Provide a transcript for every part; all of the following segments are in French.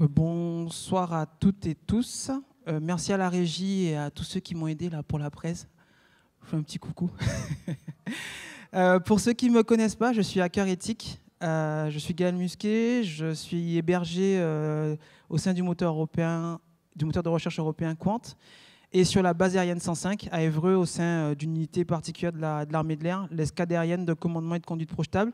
Euh, bonsoir à toutes et tous. Euh, merci à la régie et à tous ceux qui m'ont aidé là pour la presse. Je fais un petit coucou. Euh, pour ceux qui ne me connaissent pas, je suis hacker éthique. je suis Gaël Musquet. Je suis hébergé au sein du moteur européen, du moteur de recherche européen Quant et sur la base aérienne 105 à Évreux au sein euh, d'une unité particulière de l'armée de l'air, l'escadre aérienne de commandement et de conduite projetable.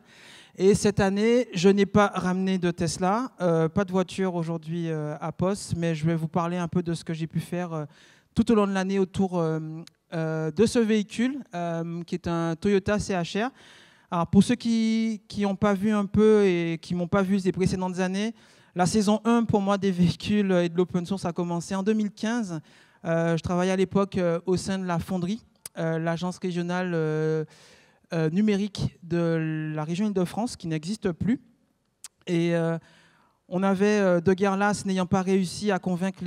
Et cette année, je n'ai pas ramené de Tesla, euh, pas de voiture aujourd'hui euh, à Poste, mais je vais vous parler un peu de ce que j'ai pu faire tout au long de l'année autour de ce véhicule, qui est un Toyota CHR. Alors pour ceux qui n'ont pas vu un peu et qui m'ont pas vu ces précédentes années, la saison 1 pour moi des véhicules et de l'open source a commencé en 2015 euh, je travaillais à l'époque euh, au sein de la Fonderie, euh, l'agence régionale numérique de la région Île-de-France, qui n'existe plus. Et on avait, de guerre là n'ayant pas réussi à convaincre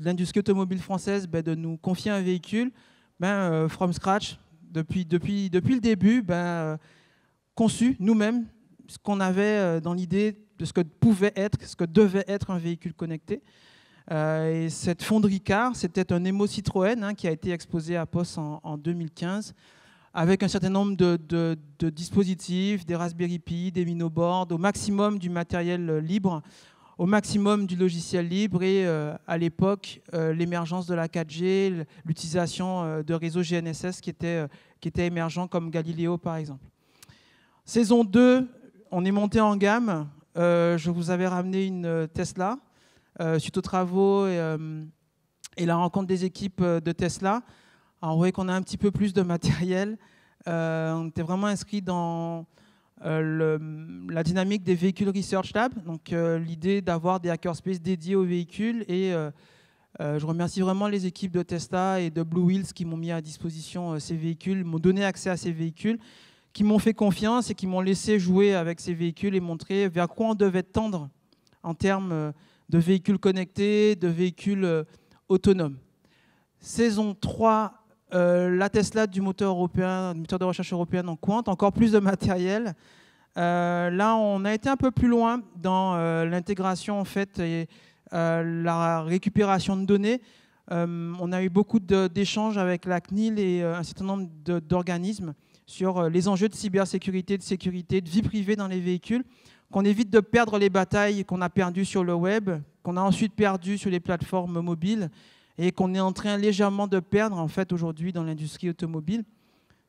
l'industrie automobile française ben, de nous confier un véhicule, ben, from scratch, depuis, le début, ben, conçu nous-mêmes ce qu'on avait dans l'idée de ce que pouvait être, ce que devait être un véhicule connecté. Euh, et cette fonderie car c'était un émo Citroën hein, qui a été exposé à POS en, 2015 avec un certain nombre de, dispositifs, des Raspberry Pi, des minoboards, au maximum du matériel euh, libre, au maximum du logiciel libre et euh, à l'époque l'émergence de la 4G, l'utilisation de réseaux GNSS qui étaient, qui était émergents comme Galileo par exemple. Saison 2, on est monté en gamme. je vous avais ramené une Tesla euh, suite aux travaux euh, et, la rencontre des équipes euh, de Tesla, on voyait qu'on a un petit peu plus de matériel. on était vraiment inscrit dans la dynamique des véhicules Research Lab, donc l'idée d'avoir des hackerspaces dédiés aux véhicules et je remercie vraiment les équipes de Tesla et de Blue Wheels qui m'ont mis à disposition ces véhicules, m'ont donné accès à ces véhicules, qui m'ont fait confiance et qui m'ont laissé jouer avec ces véhicules et montrer vers quoi on devait tendre en termes de véhicules connectés, de véhicules euh, autonomes. Saison 3, euh, la Tesla du moteur, européen, du moteur de recherche européen en compte encore plus de matériel. Euh, là, on a été un peu plus loin dans l'intégration en fait et la récupération de données. on a eu beaucoup d'échanges avec la CNIL et un certain nombre d'organismes sur les enjeux de cybersécurité, de sécurité, de vie privée dans les véhicules qu'on évite de perdre les batailles qu'on a perdues sur le web, qu'on a ensuite perdues sur les plateformes mobiles et qu'on est en train légèrement de perdre en fait aujourd'hui dans l'industrie automobile.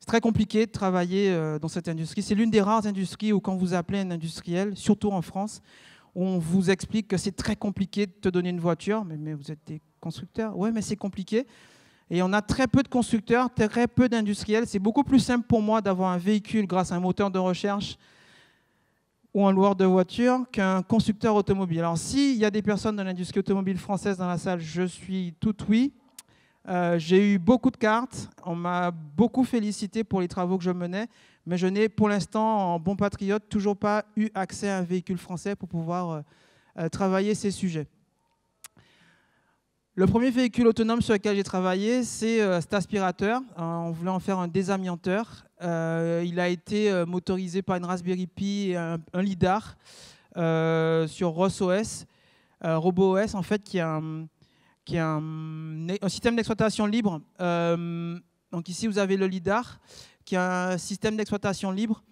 C'est très compliqué de travailler euh, dans cette industrie. C'est l'une des rares industries où quand vous appelez un industriel, surtout en France, on vous explique que c'est très compliqué de te donner une voiture, mais, vous êtes des constructeurs. Ouais, mais c'est compliqué. Et on a très peu de constructeurs, très peu d'industriels. C'est beaucoup plus simple pour moi d'avoir un véhicule grâce à un moteur de recherche ou un loueur de voiture qu'un constructeur automobile. Alors s'il y a des personnes de l'industrie automobile française dans la salle, je suis tout oui. Euh, j'ai eu beaucoup de cartes, on m'a beaucoup félicité pour les travaux que je menais, mais je n'ai pour l'instant, en bon patriote, toujours pas eu accès à un véhicule français pour pouvoir euh, euh, travailler ces sujets. Le premier véhicule autonome sur lequel j'ai travaillé, c'est euh, cet aspirateur. Euh, on voulait en faire un désamianteur. Euh, il a été motorisé par une Raspberry Pi et un, LIDAR sur ROSOS, OS, en fait, qui est qui un, un système d'exploitation libre. donc ici, vous avez le LIDAR, qui est un système d'exploitation libre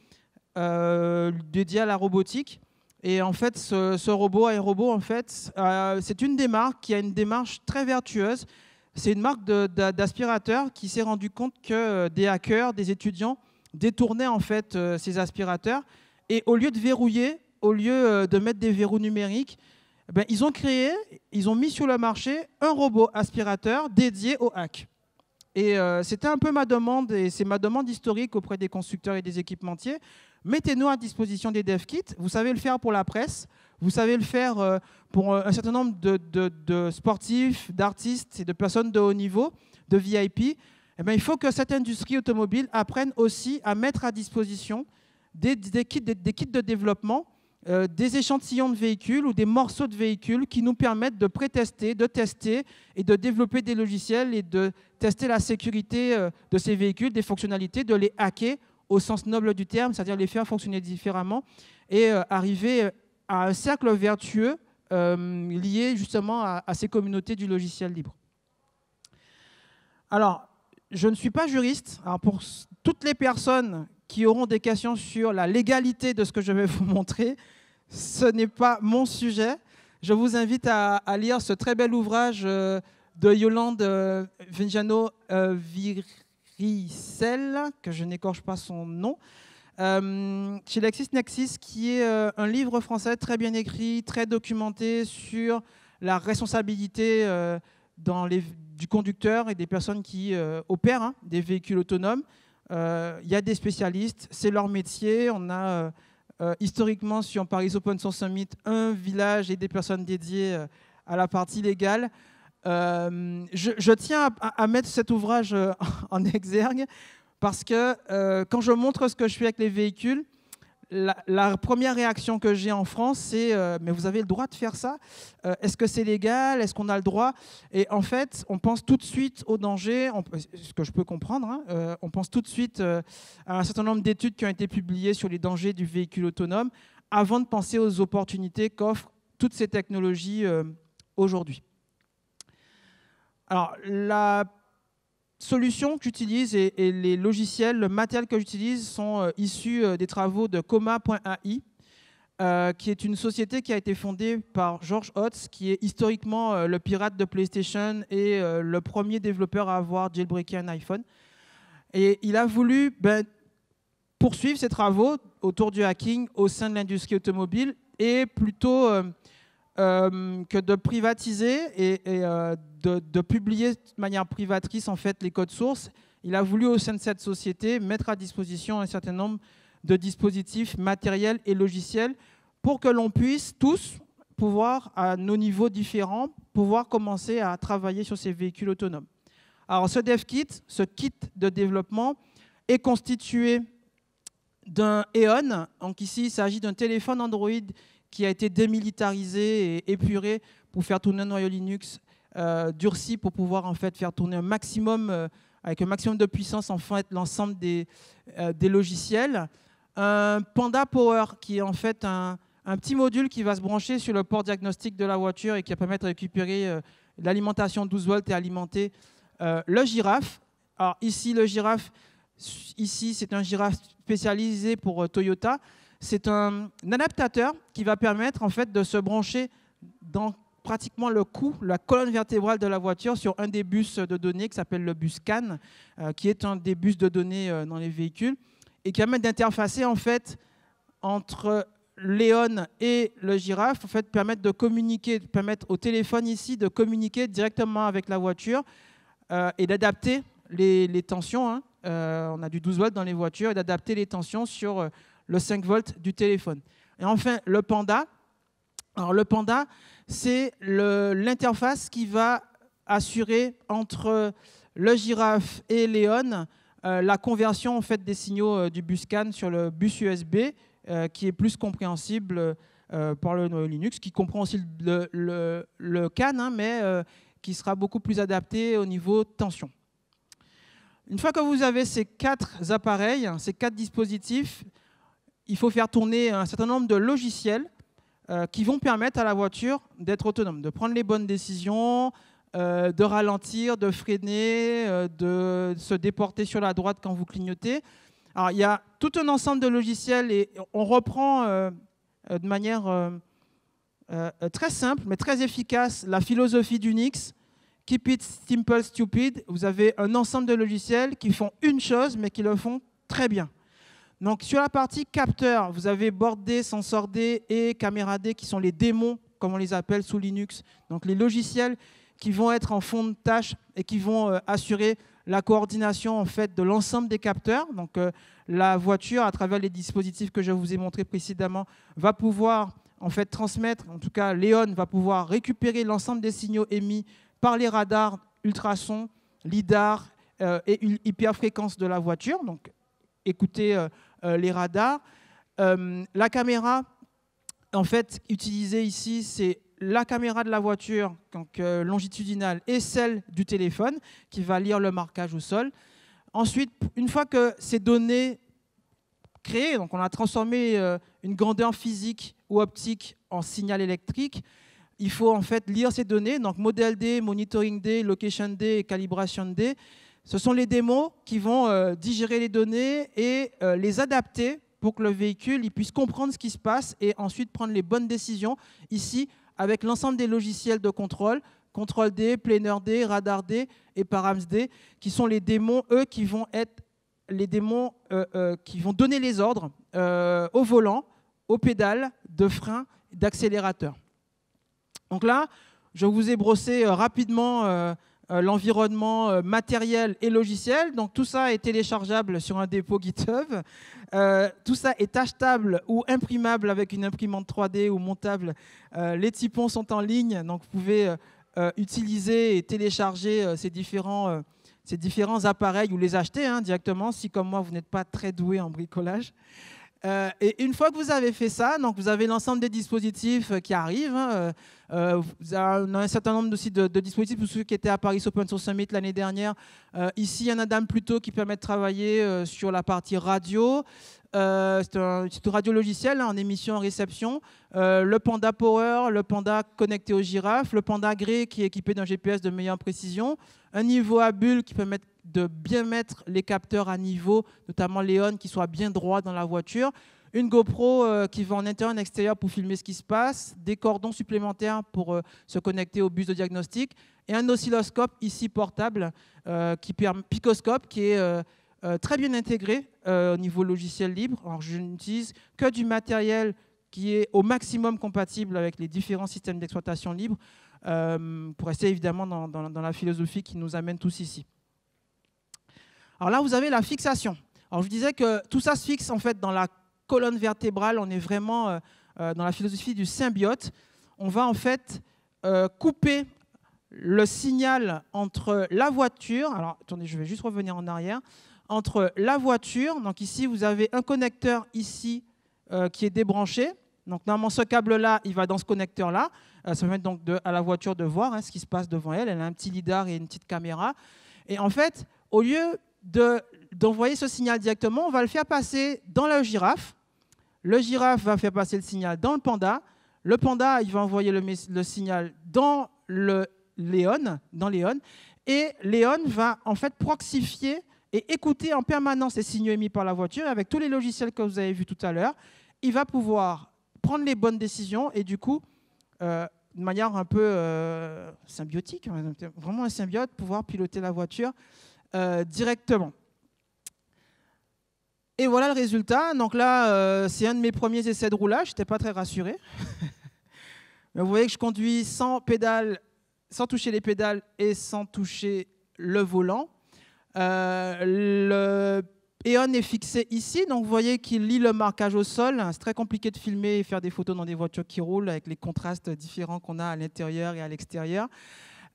dédié à la robotique. Et en fait, ce, robot aérobot, en fait, euh, c'est une des marques qui a une démarche très vertueuse. C'est une marque d'aspirateurs qui s'est rendu compte que euh, des hackers, des étudiants détournaient en fait euh, ces aspirateurs. Et au lieu de verrouiller, au lieu de mettre des verrous numériques, eh ben, ils ont créé, ils ont mis sur le marché un robot aspirateur dédié aux hack. Et c'était un peu ma demande, et c'est ma demande historique auprès des constructeurs et des équipementiers mettez-nous à disposition des dev kits, Vous savez le faire pour la presse, vous savez le faire euh, pour euh, un certain nombre de, sportifs, d'artistes et de personnes de haut niveau, de VIP. Eh ben, il faut que cette industrie automobile apprenne aussi à mettre à disposition des, kits, de développement, euh, des échantillons de véhicules ou des morceaux de véhicules qui nous permettent de pré-tester, de tester et de développer des logiciels et de tester la sécurité de ces véhicules, des fonctionnalités, de les hacker au sens noble du terme, c'est-à-dire les faire fonctionner différemment et euh, arriver euh, à un cercle vertueux euh, lié justement à, ces communautés du logiciel libre. Alors, je ne suis pas juriste. pour toutes les personnes qui auront des questions sur la légalité de ce que je vais vous montrer, ce n'est pas mon sujet. Je vous invite à, lire ce très bel ouvrage de Yolande Vinjano Vir celle que je n'écorche pas son nom, euh, chez LexisNexis, qui est euh, un livre français très bien écrit, très documenté sur la responsabilité euh, dans les, du conducteur et des personnes qui euh, opèrent hein, des véhicules autonomes. Il y a des spécialistes, c'est leur métier. On a historiquement sur Paris Open Source Summit un village et des personnes dédiées à la partie légale. Euh, je, tiens à, mettre cet ouvrage euh, en exergue parce que euh, quand je montre ce que je fais avec les véhicules, la, première réaction que j'ai en France, c'est Mais vous avez le droit de faire ça Est-ce que c'est légal Est-ce qu'on a le droit Et en fait, on pense tout de suite au danger, on, ce que je peux comprendre. Hein, on pense tout de suite à un certain nombre d'études qui ont été publiées sur les dangers du véhicule autonome avant de penser aux opportunités qu'offrent toutes ces technologies aujourd'hui. Alors, la solution que j'utilise et, les logiciels, le matériel que j'utilise sont euh, issus euh, des travaux de coma.ai, euh, qui est une société qui a été fondée par George Hotz, qui est historiquement le pirate de PlayStation et le premier développeur à avoir jailbreaké un iPhone. Et il a voulu ben, poursuivre ses travaux autour du hacking au sein de l'industrie automobile et plutôt euh, que de privatiser et, euh, de, publier de manière privatrice en fait les codes sources. Il a voulu au sein de cette société mettre à disposition un certain nombre de dispositifs matériels et logiciels pour que l'on puisse tous pouvoir, à nos niveaux différents, pouvoir commencer à travailler sur ces véhicules autonomes. Alors ce dev kit, ce kit de développement, est constitué d'un EON. Donc ici, il s'agit d'un téléphone Android qui a été démilitarisé et épuré pour faire tourner un noyau Linux euh, durci pour pouvoir en fait faire tourner un maximum euh, avec un maximum de puissance en fait l'ensemble des, euh, des, logiciels. Un Panda Power qui est en fait un, un, petit module qui va se brancher sur le port diagnostic de la voiture et qui va permettre de récupérer l'alimentation 12 volts et alimenter le girafe. Alors ici le girafe, ici c'est un girafe spécialisé pour Toyota c'est un, adaptateur qui va permettre en fait de se brancher dans pratiquement le cou, la colonne vertébrale de la voiture sur un des bus de données qui s'appelle le bus CAN, euh, qui est un des bus de données euh, dans les véhicules et qui permet d'interfacer en fait entre Léon et le girafe, en fait, permettre de communiquer, permettre au téléphone ici de communiquer directement avec la voiture euh, et d'adapter les, tensions. Hein. on a du 12 volts dans les voitures et d'adapter les tensions sur le 5 volts du téléphone. Et enfin, le Panda. Alors, le Panda, c'est l'interface qui va assurer entre le girafe et Léon euh, la conversion en fait, des signaux euh, du bus CAN sur le bus USB, euh, qui est plus compréhensible par le noyau Linux, qui comprend aussi le, CAN, hein, mais qui sera beaucoup plus adapté au niveau tension. Une fois que vous avez ces quatre appareils, hein, ces quatre dispositifs, il faut faire tourner un certain nombre de logiciels euh, qui vont permettre à la voiture d'être autonome, de prendre les bonnes décisions, euh, de ralentir, de freiner, euh, de se déporter sur la droite quand vous clignotez. Alors il y a tout un ensemble de logiciels et on reprend de manière très simple mais très efficace la philosophie d'Unix. Keep it simple, stupid. Vous avez un ensemble de logiciels qui font une chose mais qui le font très bien. Donc sur la partie capteur, vous avez board D, sensor D et caméra D qui sont les démons, comme on les appelle sous Linux. Donc les logiciels qui vont être en fond de tâche et qui vont euh, assurer la coordination en fait de l'ensemble des capteurs. Donc euh, la voiture, à travers les dispositifs que je vous ai montrés précédemment, va pouvoir en fait transmettre, en tout cas Léon va pouvoir récupérer l'ensemble des signaux émis par les radars, ultrasons, lidar euh, et hyperfréquences de la voiture. Donc écoutez euh, les radars. Euh, la caméra, en fait, utilisée ici, c'est la caméra de la voiture, donc euh, longitudinale, et celle du téléphone, qui va lire le marquage au sol. Ensuite, une fois que ces données créées, donc on a transformé une grandeur physique ou optique en signal électrique, il faut en fait lire ces données, donc modèle D, monitoring D, location D et calibration D, ce sont les démos qui vont euh, digérer les données et euh, les adapter pour que le véhicule puisse comprendre ce qui se passe et ensuite prendre les bonnes décisions. Ici, avec l'ensemble des logiciels de contrôle, Contrôle D, Planer D, Radar D et Params D, qui sont les démons, eux, qui vont être les démons euh, qui vont donner les ordres au volant, aux pédales, de frein, d'accélérateur. Donc là, je vous ai brossé rapidement euh, l'environnement euh, matériel et logiciel. Donc tout ça est téléchargeable sur un dépôt GitHub. Euh, tout ça est achetable ou imprimable avec une imprimante 3D ou montable. les typons sont en ligne, donc vous pouvez utiliser et télécharger ces différents, ces différents appareils ou les acheter hein, directement si, comme moi, vous n'êtes pas très doué en bricolage. Euh, et une fois que vous avez fait ça, donc vous avez l'ensemble des dispositifs euh, qui arrivent. on hein, euh, a un certain nombre aussi de, de, dispositifs pour ceux qui étaient à Paris Open Source Summit l'année dernière. ici, il y en a dame plutôt qui permet de travailler sur la partie radio. Euh, c'est un, une radio logiciel hein, en émission en réception. Euh, le Panda Power, le Panda connecté aux girafes, le Panda gré qui est équipé d'un GPS de meilleure précision, un niveau à bulle qui permet de bien mettre les capteurs à niveau, notamment Léon qui soit bien droit dans la voiture, une GoPro euh, qui va en intérieur et en extérieur pour filmer ce qui se passe, des cordons supplémentaires pour se connecter au bus de diagnostic et un oscilloscope ici portable qui permet picoscope qui est euh, très bien intégré euh, au niveau logiciel libre. Alors, je n'utilise que du matériel qui est au maximum compatible avec les différents systèmes d'exploitation libre, euh, pour rester évidemment dans, dans, la philosophie qui nous amène tous ici. Alors là, vous avez la fixation. Alors, je disais que tout ça se fixe en fait dans la colonne vertébrale. On est vraiment dans la philosophie du symbiote. On va en fait couper le signal entre la voiture, alors attendez, je vais juste revenir en arrière, entre la voiture, donc ici vous avez un connecteur ici euh, qui est débranché, donc normalement ce câble-là, il va dans ce connecteur-là, euh, ça permet donc de, à la voiture de voir hein, ce qui se passe devant elle, elle a un petit lidar et une petite caméra, et en fait, au lieu d'envoyer ce signal directement, on va le faire passer dans la girafe, le girafe va faire passer le signal dans le panda, le panda, il va envoyer le, le signal dans le Léon, dans Léon, et Léon va en fait proxifier et écouter en permanence les signaux émis par la voiture. Avec tous les logiciels que vous avez vus tout à l'heure, il va pouvoir prendre les bonnes décisions et du coup, euh, de manière un peu euh, symbiotique, vraiment un symbiote, pouvoir piloter la voiture euh, directement. Et voilà le résultat. Donc là, c'est un de mes premiers essais de roulage. Je n'étais pas très rassuré. vous voyez que je conduis sans pédale, sans toucher les pédales et sans toucher le volant. Euh, le Eon est fixé ici, donc vous voyez qu'il lit le marquage au sol. C'est très compliqué de filmer et faire des photos dans des voitures qui roulent avec les contrastes différents qu'on a à l'intérieur et à l'extérieur.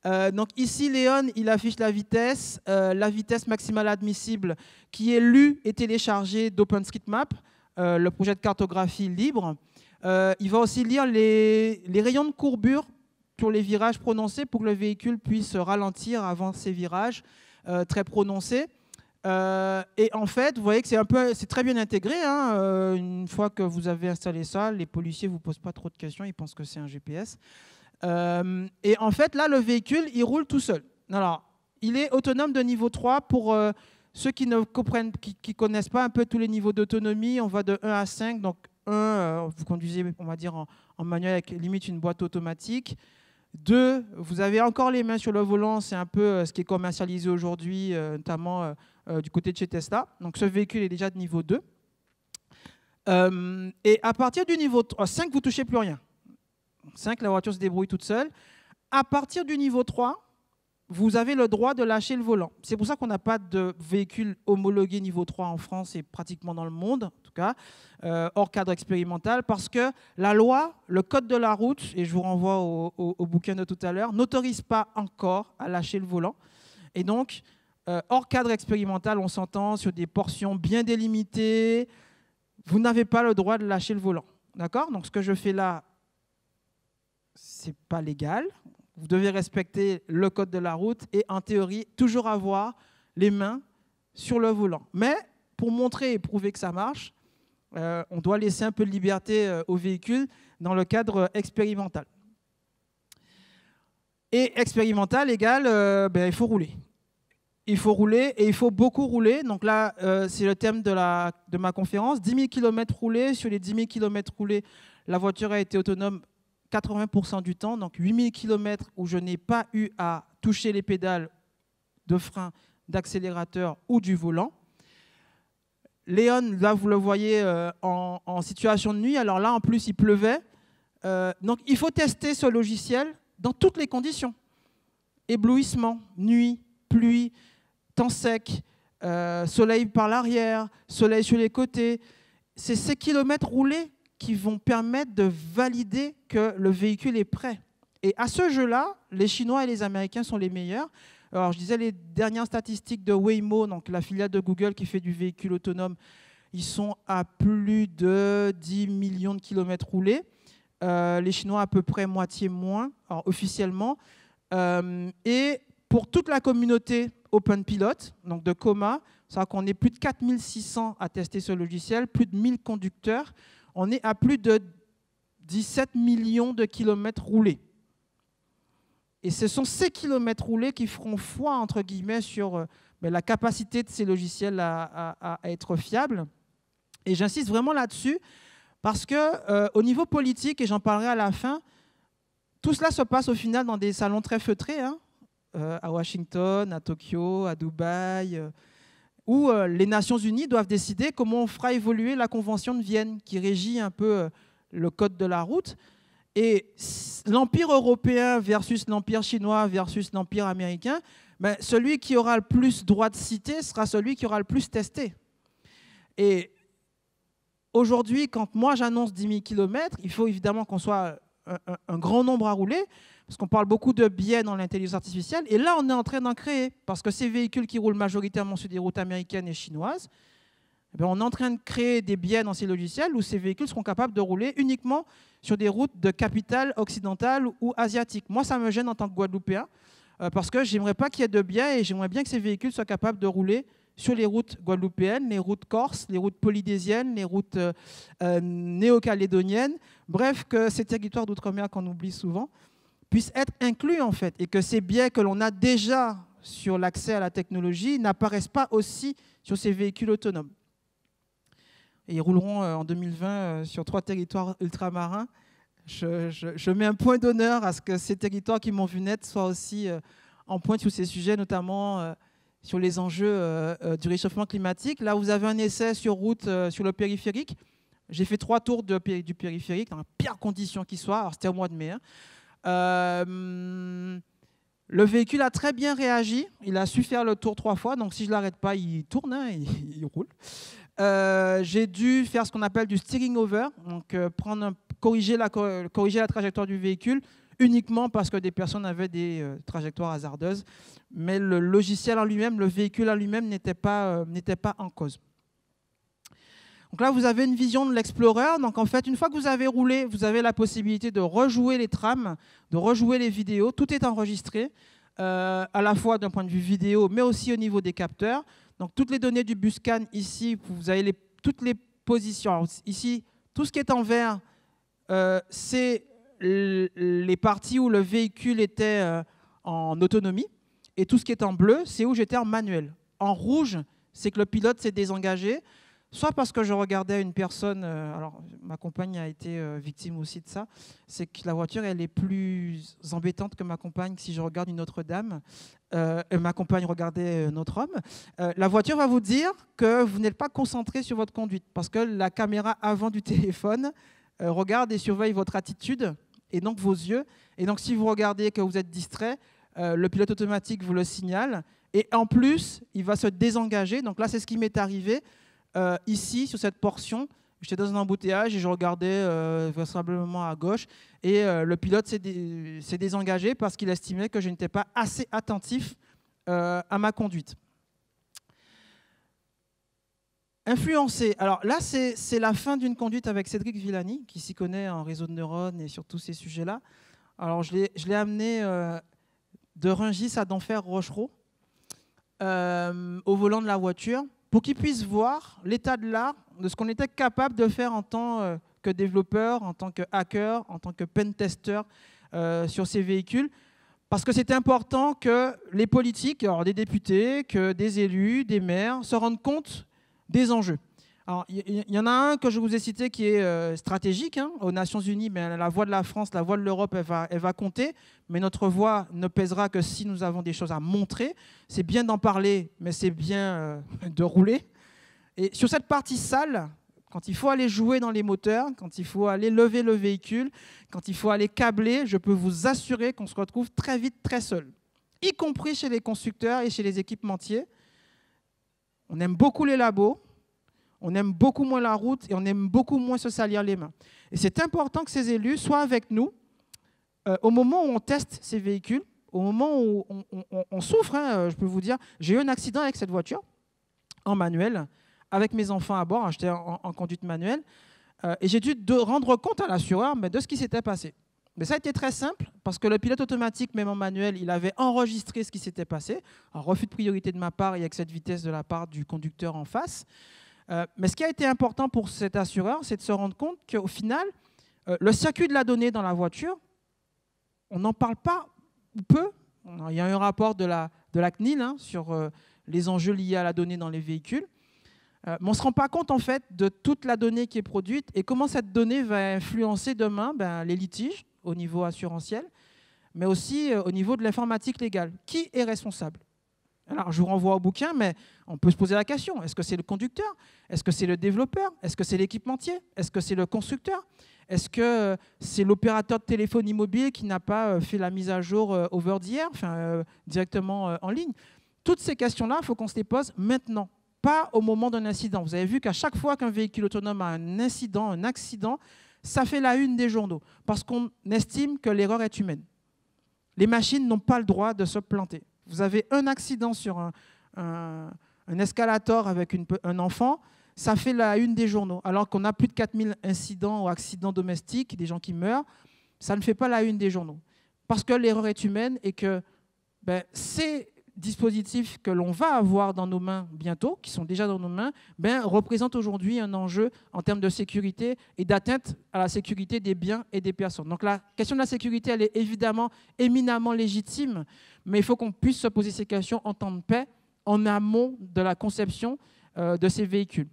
Euh, donc ici, Léon, il affiche la vitesse, euh, la vitesse maximale admissible qui est lue et téléchargée d'OpenStreetMap, le projet de cartographie libre. il va aussi lire les, les rayons de courbure sur les virages prononcés pour que le véhicule puisse ralentir avant ces virages euh, très prononcée. Euh, et en fait, vous voyez que c'est un peu, c'est très bien intégré. Hein. Euh, une fois que vous avez installé ça, les policiers vous posent pas trop de questions, ils pensent que c'est un GPS. et en fait, là, le véhicule, il roule tout seul. Alors, il est autonome de niveau 3 pour ceux qui ne comprennent, qui, connaissent pas un peu tous les niveaux d'autonomie. On va de 1 à 5, donc 1, vous conduisez, on va dire en, en manuel avec limite une boîte automatique. Deux, vous avez encore les mains sur le volant, c'est un peu euh, ce qui est commercialisé aujourd'hui, euh, notamment euh, du côté de chez Tesla. Donc ce véhicule est déjà de niveau 2. et à partir du niveau 3, 5, vous ne touchez plus rien. 5, la voiture se débrouille toute seule. À partir du niveau 3, vous avez le droit de lâcher le volant. C'est pour ça qu'on n'a pas de véhicule homologué niveau 3 en France et pratiquement dans le monde, cas, euh, hors cadre expérimental, parce que la loi, le code de la route, et je vous renvoie au, bouquin de tout à l'heure, n'autorise pas encore à lâcher le volant. Et donc, euh, hors cadre expérimental, on s'entend sur des portions bien délimitées. Vous n'avez pas le droit de lâcher le volant. D'accord Donc, ce que je fais là, c'est pas légal. Vous devez respecter le code de la route et, en théorie, toujours avoir les mains sur le volant. Mais pour montrer et prouver que ça marche, euh, on doit laisser un peu de liberté euh, au véhicule dans le cadre euh, expérimental. Et expérimental égale, ben, il faut rouler. Il faut rouler et il faut beaucoup rouler. Donc là, c'est le thème de, la, de ma conférence. 10 000 km roulés. Sur les 10 000 km roulés, la voiture a été autonome 80% du temps. Donc 8 000 km où je n'ai pas eu à toucher les pédales de frein, d'accélérateur ou du volant. Léon, là, vous le voyez euh, en, situation de nuit. Alors là, en plus, il pleuvait. Euh, donc, il faut tester ce logiciel dans toutes les conditions. Éblouissement, nuit, pluie, temps sec, euh, soleil par l'arrière, soleil sur les côtés. C'est ces kilomètres roulés qui vont permettre de valider que le véhicule est prêt. Et à ce jeu-là, les Chinois et les Américains sont les meilleurs alors, je disais les dernières statistiques de Waymo, donc la filiale de Google qui fait du véhicule autonome, ils sont à plus de 10 millions de kilomètres roulés. Euh, les Chinois à peu près moitié moins, officiellement. Euh, et pour toute la communauté Open Pilot, donc de Coma, ça veut qu'on est plus de 4600 à tester ce logiciel, plus de 1000 conducteurs, on est à plus de 17 millions de kilomètres roulés. Et ce sont ces kilomètres roulés qui feront foi, entre guillemets, sur euh, ben, la capacité de ces logiciels à, être fiables. Et j'insiste vraiment là-dessus, parce que euh, au niveau politique, et j'en parlerai à la fin, tout cela se passe au final dans des salons très feutrés, hein, euh, à Washington, à Tokyo, à Dubaï, où les Nations Unies doivent décider comment on fera évoluer la Convention de Vienne, qui régit un peu le code de la route. Et l'Empire européen versus l'Empire chinois versus l'Empire américain, ben, celui qui aura le plus droit de citer sera celui qui aura le plus testé. Et aujourd'hui, quand moi j'annonce 10 000 km, il faut évidemment qu'on soit euh, un, un, grand nombre à rouler, parce qu'on parle beaucoup de biais dans l'intelligence artificielle. Et là, on est en train d'en créer, parce que ces véhicules qui roulent majoritairement sur des routes américaines et chinoises, eh ben, on est en train de créer des biais dans ces logiciels où ces véhicules seront capables de rouler uniquement sur des routes de capitale occidentale ou asiatique. Moi, ça me gêne en tant que Guadeloupéen euh, parce que j'aimerais pas qu'il y ait de biais et j'aimerais bien que ces véhicules soient capables de rouler sur les routes guadeloupéennes, les routes corses, les routes polydésiennes, les routes euh, euh, néo-calédoniennes, bref, que ces territoires d'outre-mer qu'on oublie souvent puissent être inclus en fait, et que ces biais que l'on a déjà sur l'accès à la technologie n'apparaissent pas aussi sur ces véhicules autonomes et ils rouleront euh, en 2020 euh, sur trois territoires ultramarins. Je, je, mets un point d'honneur à ce que ces territoires qui m'ont vu naître soient aussi euh, en pointe sur ces sujets, notamment sur les enjeux du réchauffement climatique. Là, vous avez un essai sur route sur le périphérique. J'ai fait trois tours de, du périphérique dans les pires conditions qui soient. Alors, c'était au mois de mai. Hein. le véhicule a très bien réagi. Il a su faire le tour trois fois. Donc, si je ne l'arrête pas, il tourne, hein, il, roule. Euh, j'ai dû faire ce qu'on appelle du steering over, donc euh, corriger, la, trajectoire du véhicule uniquement parce que des personnes avaient des euh, trajectoires hasardeuses, mais le logiciel en lui-même, le véhicule en lui-même n'était pas, n'était pas en cause. Donc là, vous avez une vision de l'Explorer. Donc en fait, une fois que vous avez roulé, vous avez la possibilité de rejouer les trames, de rejouer les vidéos. Tout est enregistré, à la fois d'un point de vue vidéo, mais aussi au niveau des capteurs. Donc toutes les données du Buscan ici, vous avez les, toutes les positions. ici, tout ce qui est en vert, euh, c'est les parties où le véhicule était euh, en autonomie. Et tout ce qui est en bleu, c'est où j'étais en manuel. En rouge, c'est que le pilote s'est désengagé, soit parce que je regardais une personne, euh, alors ma compagne a été victime aussi de ça, c'est que la voiture, elle est plus embêtante que ma compagne si je regarde une autre dame. M'accompagne euh, ma compagne euh, notre homme, euh, la voiture va vous dire que vous n'êtes pas concentré sur votre conduite parce que la caméra avant du téléphone regarde et surveille votre attitude et donc vos yeux. Et donc si vous regardez que vous êtes distrait, le pilote automatique vous le signale et en plus il va se désengager. Donc là c'est ce qui m'est arrivé ici sur cette portion. J'étais dans un embouteillage et je regardais euh, vraisemblablement à gauche. Et euh, le pilote s'est, désengagé parce qu'il estimait que je n'étais pas assez attentif euh, à ma conduite. Influencé, Alors là, c'est la fin d'une conduite avec Cédric Villani, qui s'y connaît en réseau de neurones et sur tous ces sujets-là. Alors je l'ai amené de Rungis à d'enfer Rochereau au volant de la voiture pour qu'ils puissent voir l'état de l'art, de ce qu'on était capable de faire en tant euh, que développeur, en tant que hacker, en tant que pentester euh, sur ces véhicules. Parce que c'est important que les politiques, alors des députés, que des élus, des maires, se rendent compte des enjeux. Alors, il y, en a un que je vous ai cité qui est euh, stratégique hein, aux Nations Unies, mais la voix de la France, la voix de l'Europe, elle va, compter, mais notre voix ne pèsera que si nous avons des choses à montrer. C'est bien d'en parler, mais c'est bien euh, de rouler. Et sur cette partie sale, quand il faut aller jouer dans les moteurs, quand il faut aller lever le véhicule, quand il faut aller câbler, je peux vous assurer qu'on se retrouve très vite très seul, y compris chez les constructeurs et chez les équipementiers. On aime beaucoup les labos, on aime beaucoup moins la route et on aime beaucoup moins se salir les mains. Et c'est important que ces élus soient avec nous euh, au moment où on teste ces véhicules, au moment où on, souffre. Hein, euh, je peux vous dire, j'ai eu un accident avec cette voiture en manuel, avec mes enfants à bord. Hein, j'étais en, conduite manuelle. Euh, et j'ai dû rendre compte à l'assureur de ce qui s'était passé. Mais ça a été très simple, parce que le pilote automatique, même en manuel, il avait enregistré ce qui s'était passé, un refus de priorité de ma part et avec cette vitesse de la part du conducteur en face. Euh, mais ce qui a été important pour cet assureur, c'est de se rendre compte qu'au final, euh, le circuit de la donnée dans la voiture, on n'en parle pas ou peu. Il y a un rapport de la, CNIL hein, sur euh, les enjeux liés à la donnée dans les véhicules. mais on ne se rend pas compte en fait de toute la donnée qui est produite et comment cette donnée va influencer demain ben, les litiges au niveau assurantiel, mais aussi au niveau de l'informatique légale. Qui est responsable alors je vous renvoie au bouquin, mais on peut se poser la question, est-ce que c'est le conducteur Est-ce que c'est le développeur Est-ce que c'est l'équipementier Est-ce que c'est le constructeur Est-ce que c'est l'opérateur de téléphone mobile qui n'a pas euh, fait la mise à jour euh, over d'hier, enfin, euh, directement en ligne Toutes ces questions-là, il faut qu'on se les pose maintenant, pas au moment d'un incident. Vous avez vu qu'à chaque fois qu'un véhicule autonome a un incident, un accident, ça fait la une des journaux, parce qu'on estime que l'erreur est humaine. Les machines n'ont pas le droit de se planter. Vous avez un accident sur un, escalator avec un enfant, ça fait la une des journaux. Alors qu'on a plus de 4000 incidents ou accidents domestiques, des gens qui meurent, ça ne fait pas la une des journaux. Parce que l'erreur est humaine et que ben, c'est dispositifs que l'on va avoir dans nos mains bientôt, qui sont déjà dans nos mains, ben, représentent aujourd'hui un enjeu en termes de sécurité et d'atteinte à la sécurité des biens et des personnes. Donc la question de la sécurité, elle est évidemment éminemment légitime, mais il faut qu'on puisse se poser ces questions en temps de paix, en amont de la conception euh, de ces véhicules.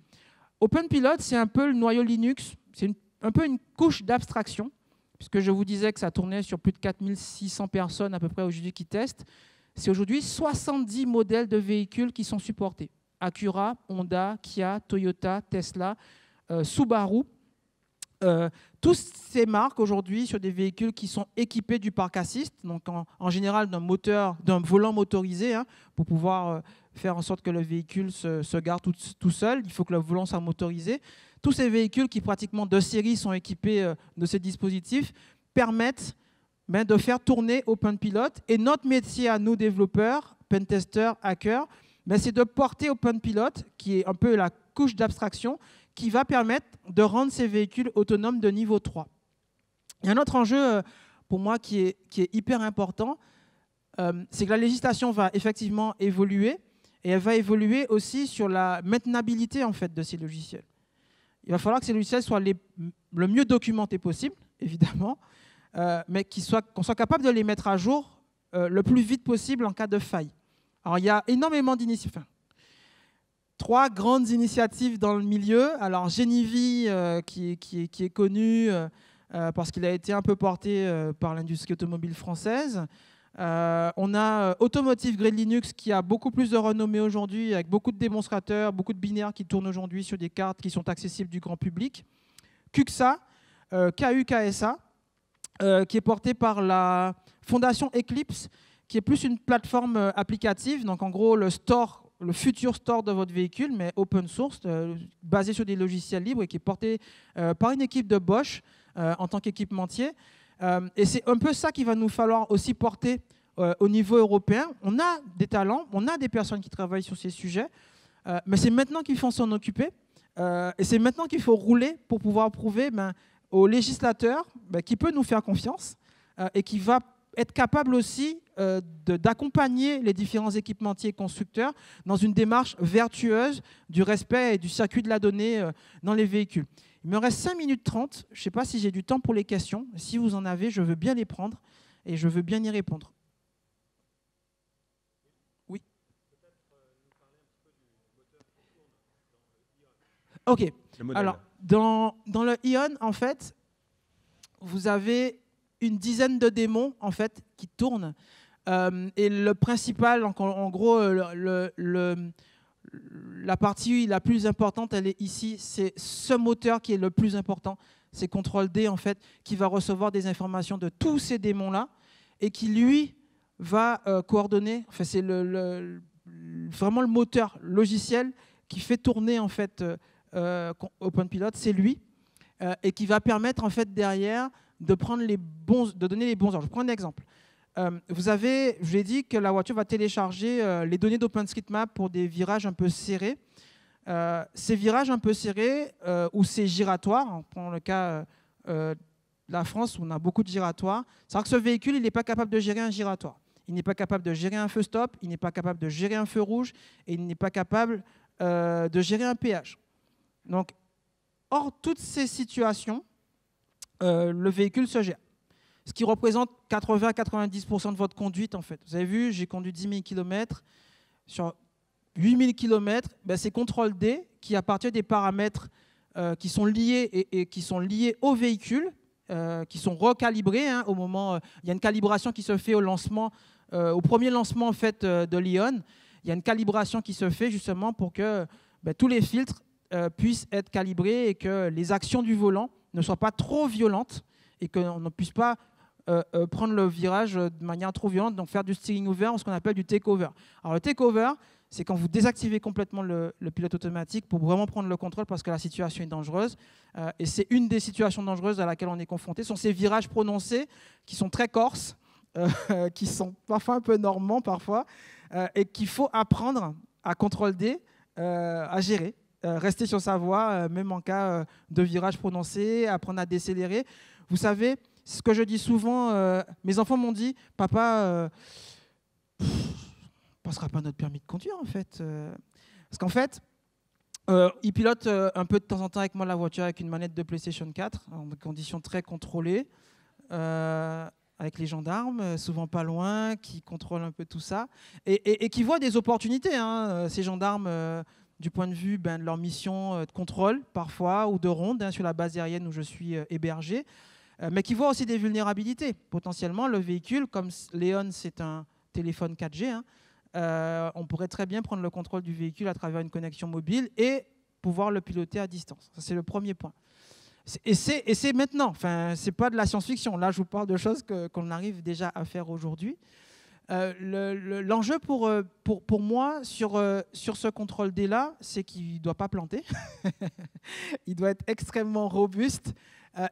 Open Pilot, c'est un peu le noyau Linux, c'est un peu une couche d'abstraction puisque je vous disais que ça tournait sur plus de 4600 personnes à peu près aujourd'hui qui testent. C'est aujourd'hui 70 modèles de véhicules qui sont supportés. Acura, Honda, Kia, Toyota, Tesla, euh, Subaru. Euh, tous toutes ces marques aujourd'hui sur des véhicules qui sont équipés du parc assist, donc en, général d'un moteur, d'un volant motorisé, hein, pour pouvoir euh, faire en sorte que le véhicule se, garde tout, tout, seul, il faut que le volant soit motorisé. Tous ces véhicules qui pratiquement de série sont équipés de ces dispositifs permettent ben, de faire tourner OpenPilot. Et notre métier à nous, développeurs, pentesters, hackers, ben, c'est de porter OpenPilot, qui est un peu la couche d'abstraction, qui va permettre de rendre ces véhicules autonomes de niveau 3. Il y a un autre enjeu euh, pour moi qui est, qui est hyper important, euh, c'est que la législation va effectivement évoluer et elle va évoluer aussi sur la maintenabilité en fait de ces logiciels. Il va falloir que ces logiciels soient les, le mieux documentés possible, évidemment, euh, mais qu'on soit, capable de les mettre à jour euh, le plus vite possible en cas de faille. Alors il y a énormément d'initiatives. trois grandes initiatives dans le milieu. Alors Genivi euh, qui, est connu parce qu'il a été un peu porté par l'industrie automobile française. on a Automotive Grid Linux qui a beaucoup plus de renommée aujourd'hui, avec beaucoup de démonstrateurs, beaucoup de binaires qui tournent aujourd'hui sur des cartes qui sont accessibles du grand public. QXA, KUKSA, euh, qui est porté par la fondation Eclipse, qui est plus une plateforme euh, applicative, donc en gros le store, le futur store de votre véhicule, mais open source, euh, basé sur des logiciels libres et qui est porté par une équipe de Bosch en tant qu'équipementier. et c'est un peu ça qu'il va nous falloir aussi porter au niveau européen. On a des talents, on a des personnes qui travaillent sur ces sujets, mais c'est maintenant qu'il faut s'en occuper. et c'est maintenant qu'il faut rouler pour pouvoir prouver ben, au législateur bah, qui peut nous faire confiance euh, et qui va être capable aussi euh, d'accompagner les différents équipementiers constructeurs dans une démarche vertueuse du respect et du circuit de la donnée euh, dans les véhicules. Il me reste 5 minutes 30. Je ne sais pas si j'ai du temps pour les questions. Si vous en avez, je veux bien les prendre et je veux bien y répondre. Oui. Ok. Alors, dans, le Ion, en fait, vous avez une dizaine de démons en fait qui tournent. Euh, et le principal, en, gros, euh, la partie la plus importante, elle est ici. C'est ce moteur qui est le plus important. C'est ctrl D en fait qui va recevoir des informations de tous ces démons là et qui lui va euh, coordonner. Enfin, c'est vraiment le moteur logiciel qui fait tourner en fait euh, OpenPilot, c'est lui, euh, et qui va permettre en fait derrière de prendre les bons, de donner les bons ordres. Je prends un exemple. Euh, vous avez, je l'ai dit que la voiture va télécharger euh, les données d'OpenStreetMap pour des virages un peu serrés. Euh, ces virages un peu serrés ou ces giratoires, on prend le cas de la France où on a beaucoup de giratoires, c'est-à-dire que ce véhicule, il n'est pas capable de gérer un giratoire. Il n'est pas capable de gérer un feu stop, il n'est pas capable de gérer un feu rouge et il n'est pas capable de gérer un péage. Donc, hors toutes ces situations, euh, le véhicule se gère. Ce qui représente 80 90% de votre conduite, en fait. Vous avez vu, j'ai conduit 10 000 km. Sur 8 000 km, ben c'est contrôle D qui, à partir des paramètres euh, qui sont liés et, qui sont liés au véhicule, euh, qui sont recalibrés hein, au moment. Il y a une calibration qui se fait au lancement, au premier lancement en fait de l'Ion. Il y a une calibration qui se fait justement pour que ben, tous les filtres euh, puissent être calibrées et que les actions du volant ne soient pas trop violentes et qu'on ne puisse pas euh, euh, prendre le virage de manière trop violente, donc faire du steering over, ce qu'on appelle du takeover. Alors le takeover, c'est quand vous désactivez complètement le, pilote automatique pour vraiment prendre le contrôle parce que la situation est dangereuse. et c'est une des situations dangereuses à laquelle on est confronté, sont ces virages prononcés qui sont très corses, qui sont parfois un peu normands parfois, et qu'il faut apprendre à contrôler, à gérer euh, rester sur sa voie, euh, même en cas euh, de virage prononcé, apprendre à décélérer. Vous savez, ce que je dis souvent, mes enfants m'ont dit, papa, on ne passera pas notre permis de conduire en fait. parce qu'en fait, euh, il pilote un peu de temps en temps avec moi la voiture avec une manette de PlayStation 4, en conditions très contrôlées, avec les gendarmes, souvent pas loin, qui contrôlent un peu tout ça, et, qui voient des opportunités, hein, ces gendarmes du point de vue ben, de leur mission euh, de contrôle parfois ou de ronde hein, sur la base aérienne où je suis euh, hébergé, euh, mais qui voient aussi des vulnérabilités. Potentiellement, le véhicule, comme Léon, c'est un téléphone 4G, hein, on pourrait très bien prendre le contrôle du véhicule à travers une connexion mobile et pouvoir le piloter à distance. c'est le premier point. Et c'est maintenant, enfin, ce n'est pas de la science-fiction. Là, je vous parle de choses qu'on arrive déjà à faire aujourd'hui. Euh, l'enjeu pour, euh, pour, pour, moi sur, euh, sur ce contrôle D-là, c'est qu'il ne doit pas planter. il doit être extrêmement robuste.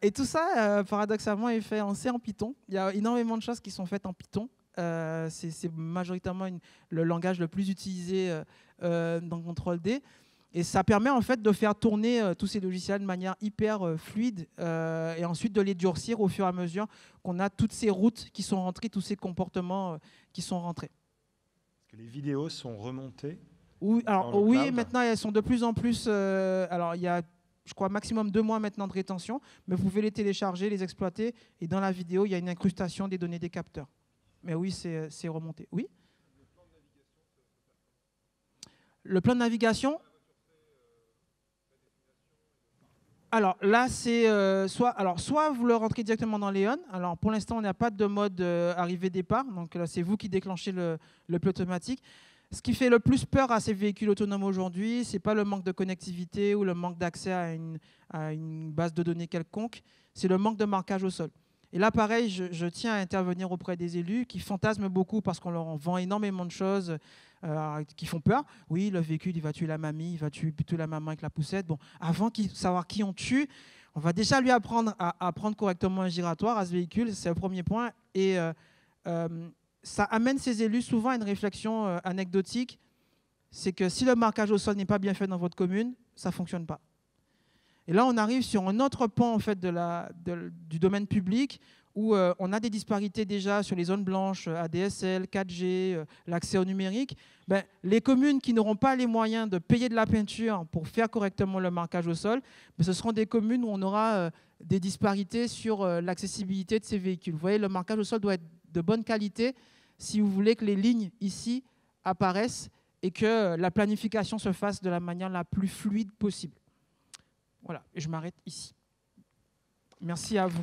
et tout ça, paradoxalement, est fait en C en Python. Il y a énormément de choses qui sont faites en Python. c'est majoritairement le langage le plus utilisé dans contrôle D. Et ça permet en fait de faire tourner euh, tous ces logiciels de manière hyper euh, fluide euh, et ensuite de les durcir au fur et à mesure qu'on a toutes ces routes qui sont rentrées, tous ces comportements qui sont rentrés. Que les vidéos sont remontées Oui, alors, oui maintenant elles sont de plus en plus. alors il y a, je crois, maximum deux mois maintenant de rétention, mais vous pouvez les télécharger, les exploiter et dans la vidéo il y a une incrustation des données des capteurs. Mais oui, c'est remonté. Oui le plan de navigation Alors là, c'est euh, soit, soit vous le rentrez directement dans Léon. Alors pour l'instant, on n'a pas de mode euh, arrivée-départ. Donc là, c'est vous qui déclenchez le, plus automatique. Ce qui fait le plus peur à ces véhicules autonomes aujourd'hui, ce n'est pas le manque de connectivité ou le manque d'accès à une, base de données quelconque, c'est le manque de marquage au sol. Et là, pareil, je, je tiens à intervenir auprès des élus qui fantasment beaucoup parce qu'on leur vend énormément de choses. Euh, qui font peur. Oui, le véhicule, il va tuer la mamie, il va tuer plutôt la maman avec la poussette. Bon, avant de savoir qui on tue, on va déjà lui apprendre à, à prendre correctement un giratoire à ce véhicule, c'est le premier point. Et euh, euh, ça amène ces élus souvent à une réflexion anecdotique, c'est que si le marquage au sol n'est pas bien fait dans votre commune, ça ne fonctionne pas. Et là, on arrive sur un autre pan en fait, de, du domaine public où euh, on a des disparités déjà sur les zones blanches, euh, ADSL, 4G, euh, l'accès au numérique, ben, les communes qui n'auront pas les moyens de payer de la peinture pour faire correctement le marquage au sol, mais ben, ce seront des communes où on aura des disparités sur l'accessibilité de ces véhicules. Vous voyez, le marquage au sol doit être de bonne qualité si vous voulez que les lignes ici apparaissent et que la planification se fasse de la manière la plus fluide possible. Voilà, et je m'arrête ici. Merci à vous.